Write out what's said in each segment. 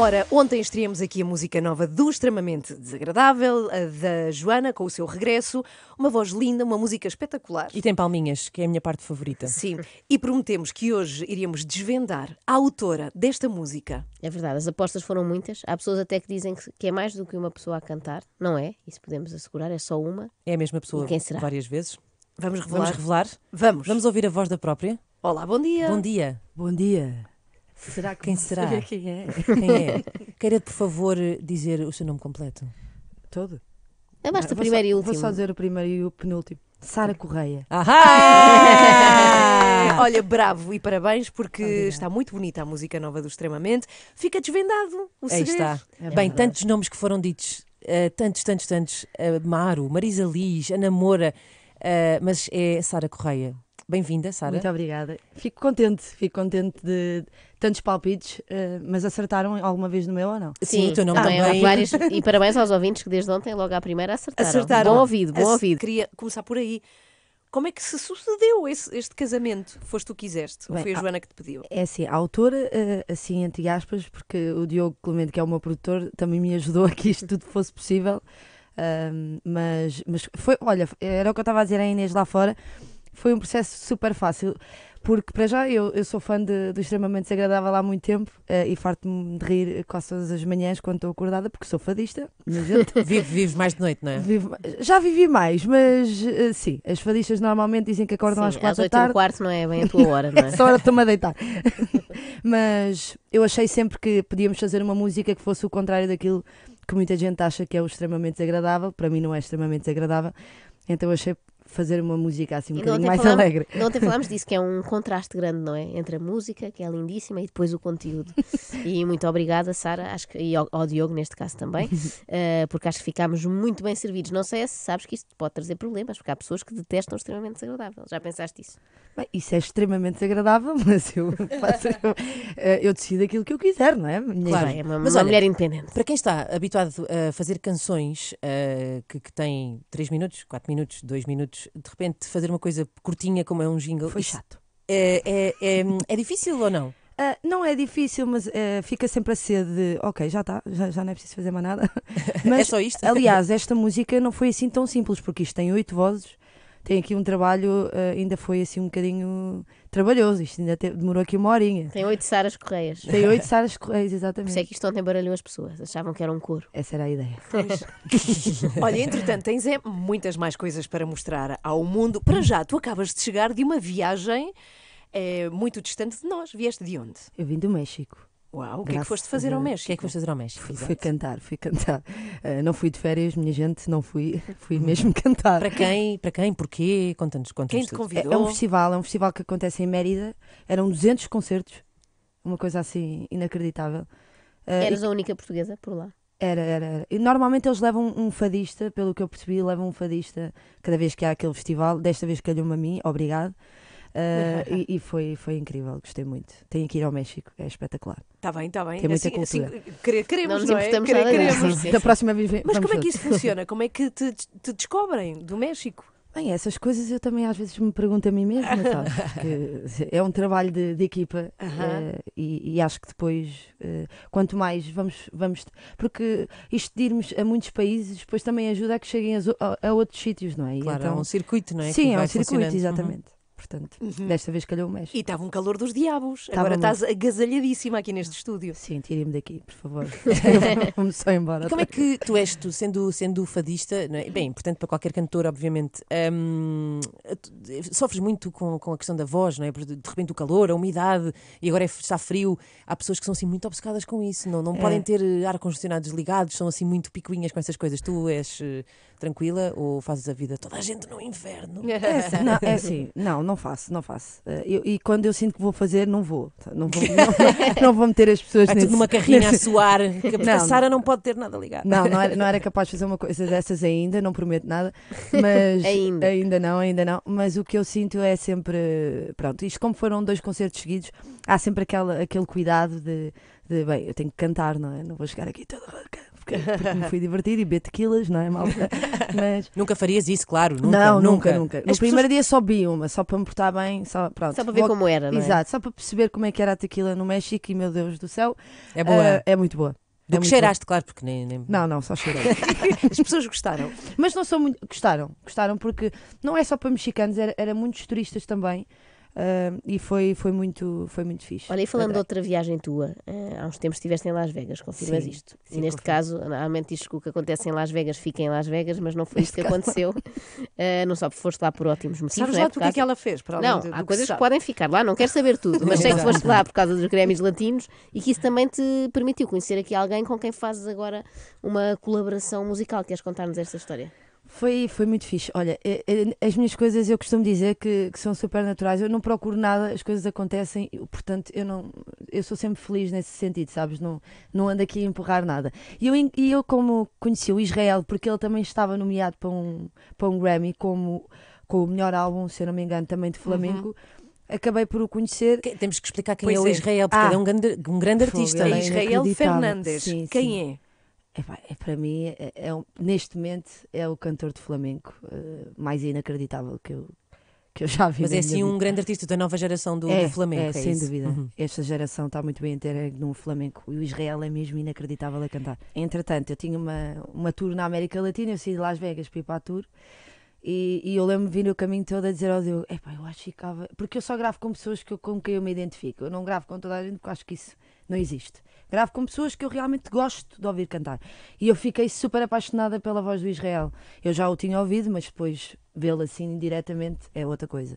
Ora, ontem estreamos aqui a música nova do Extremamente Desagradável, da Joana, com o seu regresso. Uma voz linda, uma música espetacular. E tem palminhas, que é a minha parte favorita. Sim, e prometemos que hoje iríamos desvendar a autora desta música. É verdade, as apostas foram muitas. Há pessoas até que dizem que é mais do que uma pessoa a cantar. Não é, isso podemos assegurar, é só uma. É a mesma pessoa quem será? várias vezes. Vamos revelar. Vamos revelar? Vamos. Vamos ouvir a voz da própria? Olá, bom dia. Bom dia. Bom dia. Será que quem será? quem é? Quem é? Queira, por favor, dizer o seu nome completo. Todo? É basta ah, o primeiro só, e último. Vou só dizer o primeiro e o penúltimo. Sara Correia. Ahá! Ah! Ah! Olha, bravo e parabéns porque Obrigada. está muito bonita a música nova do Extremamente. Fica desvendado o Aí segredo. está. É Bem, tantos nomes que foram ditos, uh, tantos, tantos, tantos. Uh, eh, Maro, Marisa Liz, Ana Moura, uh, mas é Sara Correia Bem-vinda, Sara. Muito obrigada. Fico contente, fico contente de tantos palpites, eh, mas acertaram alguma vez no meu ou não? Sim, Sim o teu nome ah, também. e parabéns aos ouvintes que desde ontem logo à primeira acertaram. Acertaram. Bom ouvido, bom Ac ouvido. Queria começar por aí. Como é que se sucedeu esse, este casamento? Foste tu que quiseste? Bem, ou foi a Joana que te pediu? É assim, a autora, eh, assim, entre aspas, porque o Diogo Clemente, que é o meu produtor, também me ajudou a que isto tudo fosse possível. Um, eh, mas, mas foi, olha, era o que eu estava a dizer à Inês lá fora foi um processo super fácil. Porque, para já, eu, eu sou fã de, do Extremamente Desagradável há muito tempo uh, e farto-me de rir quase todas as manhãs quando estou acordada, porque sou fadista. Vive, vives mais de noite, não é? Vivo, já vivi mais, mas uh, sim, as fadistas normalmente dizem que acordam sim, às quatro às da tarde. Às não é bem a tua hora, não é? Só hora de me a deitar. mas eu achei sempre que podíamos fazer uma música que fosse o contrário daquilo que muita gente acha que é o extremamente desagradável. Para mim não é extremamente desagradável. Então achei fazer uma música assim um e bocadinho mais falámos, alegre. Ontem falámos disso, que é um contraste grande, não é? Entre a música, que é lindíssima, e depois o conteúdo. e muito obrigada, Sara, acho que, e ao, ao, Diogo neste caso também, uh, porque acho que ficámos muito bem servidos. Não sei se sabes que isto pode trazer problemas, porque há pessoas que detestam extremamente desagradável. Já pensaste isso? Bem, isso é extremamente desagradável, mas eu, faço, eu, eh, eu, decido aquilo que eu quiser, não é? Minha claro, é uma, mas uma olha, mulher independente. Para quem está habituado a fazer canções uh, que, que têm 3 minutos, 4 minutos, 2 minutos, anos, de repente fazer uma coisa curtinha como é um jingle. Foi chato. É, é, é, é difícil ou não? Uh, não é difícil, mas uh, fica sempre a sede de ok, já está, já, já, não é preciso fazer mais nada. Mas, é só isto. Aliás, esta música não foi assim tão simples, porque isto tem oito vozes tem aqui um trabalho, uh, ainda foi assim um bocadinho trabalhoso. Isto ainda te, demorou aqui uma horinha. Tem oito Saras Correias. Tem oito Saras Correias, exatamente. Por isso é que isto ontem baralhou as pessoas. Achavam que era um couro. Essa era a ideia. Olha, entretanto, tens é, muitas mais coisas para mostrar ao mundo. Para já, tu acabas de chegar de uma viagem é, muito distante de nós. Vieste de onde? Eu vim do México. Uau, o que é que foste fazer ao México? O que é que foste fazer ao México? Fui, fui cantar, fui cantar. Uh, não fui de férias, minha gente, não fui, fui mesmo cantar. para quem, para quem, porquê? Conta-nos, conta Quem te convidou? É, é, um festival, é um festival que acontece em Mérida. Eram 200 concertos, uma coisa assim inacreditável. Uh, Eras e... a única portuguesa por lá? Era, era, era. E normalmente eles levam um fadista, pelo que eu percebi, levam um fadista cada vez que há aquele festival. Desta vez calhou-me a mim, obrigado. Ah, uhum. e, e foi, foi incrível, gostei muito. Tenho que ir ao México, é espetacular. Está bem, está bem. Tem muita assim, assim cultura. Assim, queremos, não, não é? Querer, queremos. Da próxima vez Mas como é que isso funciona? Como é que te, te descobrem do México? Bem, essas coisas eu também às vezes me pergunto a mim mesma, sabes? Porque é um trabalho de, de equipa uh eh, -huh. e, e, acho que depois, eh, quanto mais vamos, vamos. Porque isto de irmos a muitos países depois também ajuda a que cheguem a, a outros sítios, não é? claro, é então, é um circuito, não é? Sim, é um circuito, uhum. exatamente portanto, uhum. desta vez calhou o mês. E estava um calor dos diabos. Tava Agora estás agasalhadíssima aqui neste estúdio. Sim, tirem-me daqui, por favor. Vamos só embora. E como é que tu és, tu, sendo, sendo fadista, é? bem, portanto, para qualquer cantor, obviamente, hum, sofres muito com, com a questão da voz, não é? de repente o calor, a umidade, e agora é, está frio. Há pessoas que são assim muito obcecadas com isso, não, não é. podem ter eh, ar condicionado desligado, são assim muito picuinhas com essas coisas. Tu és uh, tranquila ou fazes a vida toda a gente no inferno? É, não, é assim, não, não não faço, não faço. Eh, eu, e quando eu sinto que vou fazer, não vou. Tá, não vou, não, não vou meter as pessoas nesse, numa carrinha nesse... a suar, porque a Sara não pode ter nada ligado. Não, não era, não era capaz de fazer uma coisa dessas ainda, não prometo nada, mas ainda. ainda não, ainda não. Mas o que eu sinto é sempre, pronto, isto como foram dois concertos seguidos, há sempre aquela, aquele cuidado de, de bem, eu tenho que cantar, não é? Não vou chegar aqui toda porque, me fui divertir e beber tequilas, não é, malta? Mas... Nunca farias isso, claro. Nunca, não, nunca, nunca. nunca. No pessoas... primeiro dia só bi uma, só para me portar bem. Só, pronto. só para ver Logo... como era, não é? Exato, só para perceber como é que era a tequila no México e, meu Deus do céu. É boa. Uh, é muito boa. Do é que cheiraste, bom. claro, porque nem, nem, Não, não, só cheirei. As pessoas gostaram. Mas não são muito. Gostaram, gostaram porque não é só para mexicanos, era, era muitos turistas também. Uh, e foi, foi, muito, foi muito fixe. Olha, e falando de outra viagem tua, eh, há uns tempos estiveste em Las Vegas, confirmas sim, isto? Sim, e neste caso, normalmente diz que o que acontece em Las Vegas fica em Las Vegas, mas não foi isto que aconteceu. uh, não só porque foste lá por ótimos motivos. Sabes né, lá tudo o é que ela fez? Para não, há coisas que, que, podem ficar lá, não quero saber tudo, mas sei que foste lá por causa dos Grêmios Latinos e que isso também te permitiu conhecer aqui alguém com quem fazes agora uma colaboração musical. Queres contar-nos esta história? Foi, foi muito fixe. Olha, eh, eh, as minhas coisas eu costumo dizer que, que, são super naturais. Eu não procuro nada, as coisas acontecem, portanto, eu não eu sou sempre feliz nesse sentido, sabes? Não, não ando aqui a empurrar nada. E eu, e eu como conheci o Israel, porque ele também estava nomeado para um, para um Grammy como com o melhor álbum, se eu não me engano, também de Flamengo. Uhum acabei por o conhecer. Que, temos que explicar quem pois é o é. Israel, porque ah, ele é ah. um grande, um grande artista. É Israel Fernandes. Sim, quem sim. é? é, para mim, é, é, neste momento, é o cantor de flamenco uh, mais inacreditável que eu, que eu já vi. Mas é assim um grande artista da nova geração do, é, do é, flamenco. É, é sem isso. dúvida. Uhum. Esta geração está muito bem inteira no flamenco. E o Israel é mesmo inacreditável a cantar. Entretanto, eu tinha uma, uma tour na América Latina, eu saí de Las Vegas para ir para a tour. E, e eu lembro-me vir o caminho todo a dizer ao Diogo: pá, eu acho que ficava. Porque eu só gravo com pessoas que eu, com quem eu me identifico. Eu não gravo com toda a gente porque acho que isso não existe. Gravo com pessoas que eu realmente gosto de ouvir cantar. E eu fiquei super apaixonada pela voz do Israel. Eu já o tinha ouvido, mas depois vê-lo assim diretamente é outra coisa.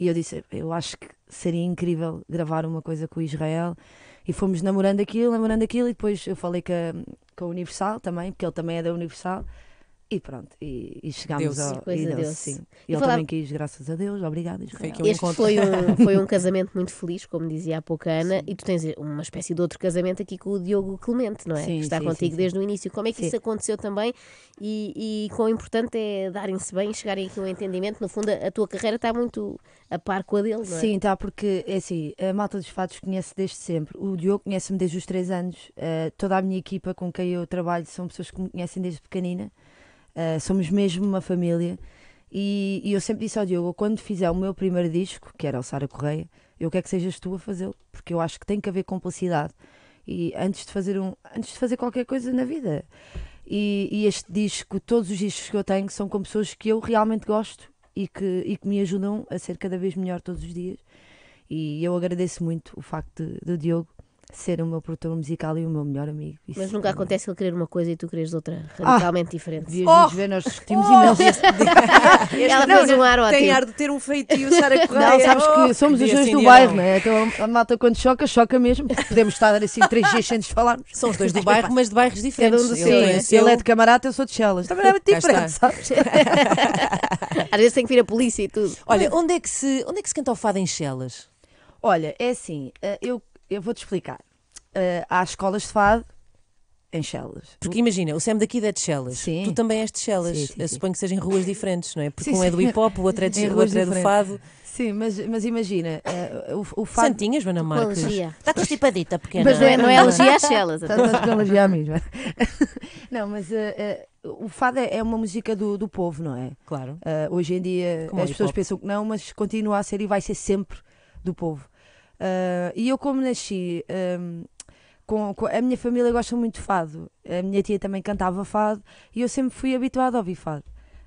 E eu disse: eu acho que seria incrível gravar uma coisa com o Israel. E fomos namorando aquilo, namorando aquilo. E depois eu falei com a, com a Universal também, porque ele também é da Universal. E pronto, e, e chegámos ao. Coisa e é, Deus, sim. ele falava... também quis, graças a Deus, obrigado. Foi este foi um, foi um casamento muito feliz, como dizia há pouco a Ana, sim. e tu tens uma espécie de outro casamento aqui com o Diogo Clemente, não é? Sim, que está sim, contigo desde o início. Como é que isso aconteceu também e, e quão importante é darem-se bem, chegarem aqui a um entendimento? No fundo, a, a tua carreira está muito a par com a dele, não é? Sim, está, porque é assim, a malta dos fatos conhece desde sempre. O Diogo conhece-me desde os 3 anos. Uh, toda a minha equipa com quem eu trabalho são pessoas que me conhecem desde pequenina. Uh, somos mesmo uma família. E, e, eu sempre disse ao Diogo: quando fizer o meu primeiro disco, que era o Sara Correia, eu quero que sejas tu a fazê-lo, porque eu acho que tem que haver complicidade. E antes de fazer, um, antes de fazer qualquer coisa na vida. E, e este disco, todos os discos que eu tenho, são com pessoas que eu realmente gosto e que, e que me ajudam a ser cada vez melhor todos os dias. E eu agradeço muito o facto do Diogo ser o meu produtor musical e o meu melhor amigo. Isso Mas nunca é acontece ele querer uma coisa e tu queres outra, ah! radicalmente ah, diferente. Devíamos oh, ver, nós discutimos oh, imenso. Ela não, fez um ar ótimo. Tem ar de ter um feitio, Sara Correia. Não, sabes oh, que somos que os dois do bairro, não é? Então a malta quando choca, choca mesmo. Podemos estar assim três dias sem nos falarmos. São os dois do bairro, mas de bairros diferentes. Cada um do é? Ele, é, ele é de camarada, eu sou de Chelas. Também é muito diferente, sabes? Às vezes tem que vir a polícia e tudo. Olha, onde é que se, onde é que se canta o fado em Chelas? Olha, é assim, eh, eu eu vou-te explicar. Uh, há escolas de fado em Chelas. Porque imagina, o Sam daqui é de Chelas, tu também és de Chelas. suponho que sejam ruas diferentes, não é? Porque um é do hip hop, o outro é, de, o outro é do fado. Sim, mas, mas imagina, uh, o, o fado. Santinha, Joana Marques. Está constipadita, pequena. Mas não é, não é elogia às Chelas. elogia a elogiar Não, mas. Uh, uh, o fado é, é uma música do, do povo, não é? Claro. hoje em dia Como as pessoas pensam que não, mas continua a ser e vai ser sempre do povo. Uh, e eu, como nasci. Um, com, com, a minha família gosta muito de fado, a minha tia também cantava fado e eu sempre fui habituada a ouvir fado.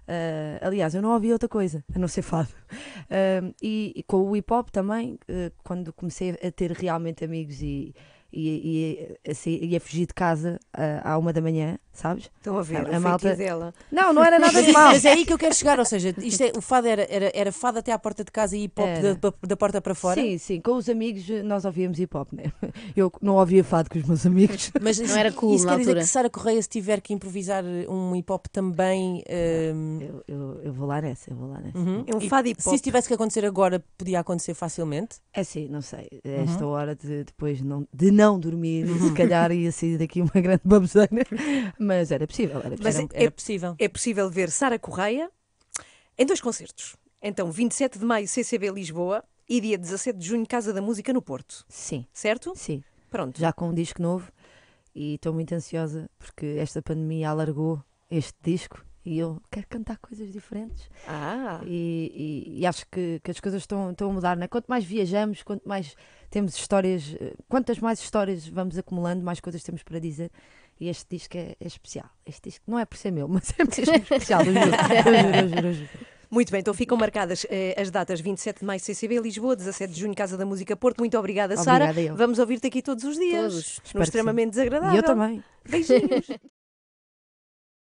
Uh, aliás, eu não ouvia outra coisa a não ser fado. Uh, e, e, com o hip hop também, uh, quando comecei a ter realmente amigos e Assim, e, a assim, fugir de casa à, ah, à uma da manhã, sabes? Estão a ver, a, a malta dela. Não, não era nada de é mal. Mas é aí que eu quero chegar, ou seja, isto é, o fado era, era, era fado até à porta de casa e hip hop da, da, porta para fora. Sim, sim, com os amigos nós ouvíamos hip hop, né? Eu não ouvia fado com os meus amigos. Mas não era cool isso quer dizer altura. que Sara Correia, se tiver que improvisar um hip hop também. Um... Ehm, eu, eu, eu, vou lá nessa, eu vou lá nessa. Uhum. É um fado hip hop. Se isso tivesse que acontecer agora, podia acontecer facilmente? É sim, não sei. É uhum. Esta uhum. hora de depois não, de não não dormir, se uhum. calhar ia sair daqui uma grande baboseira, mas era possível. Era, mas é- é era, era é, possível. É possível ver Sara Correia em dois concertos. Então, 27 de maio, CCB Lisboa e dia 17 de junho, Casa da Música no Porto. Sim. Certo? Sim. Pronto. Já com um disco novo e estou muito ansiosa porque esta pandemia alargou este disco e eu quero cantar coisas diferentes. Ah. E, e, e acho que, que, as coisas estão, estão a mudar, né? Quanto mais viajamos, quanto mais temos histórias, eh, quantas mais histórias vamos acumulando, mais coisas temos para dizer. E este disco é, é especial. Este disco não é por ser meu, mas é mesmo especial, eu juro, eu juro, eu juro. Muito bem, então ficam marcadas eh, as datas 27 de maio CCB Lisboa, 17 de junho Casa da Música Porto. Muito obrigada, Sara. Vamos ouvir-te aqui todos os dias. Todos. No extremamente desagradável. E eu também. Beijinhos.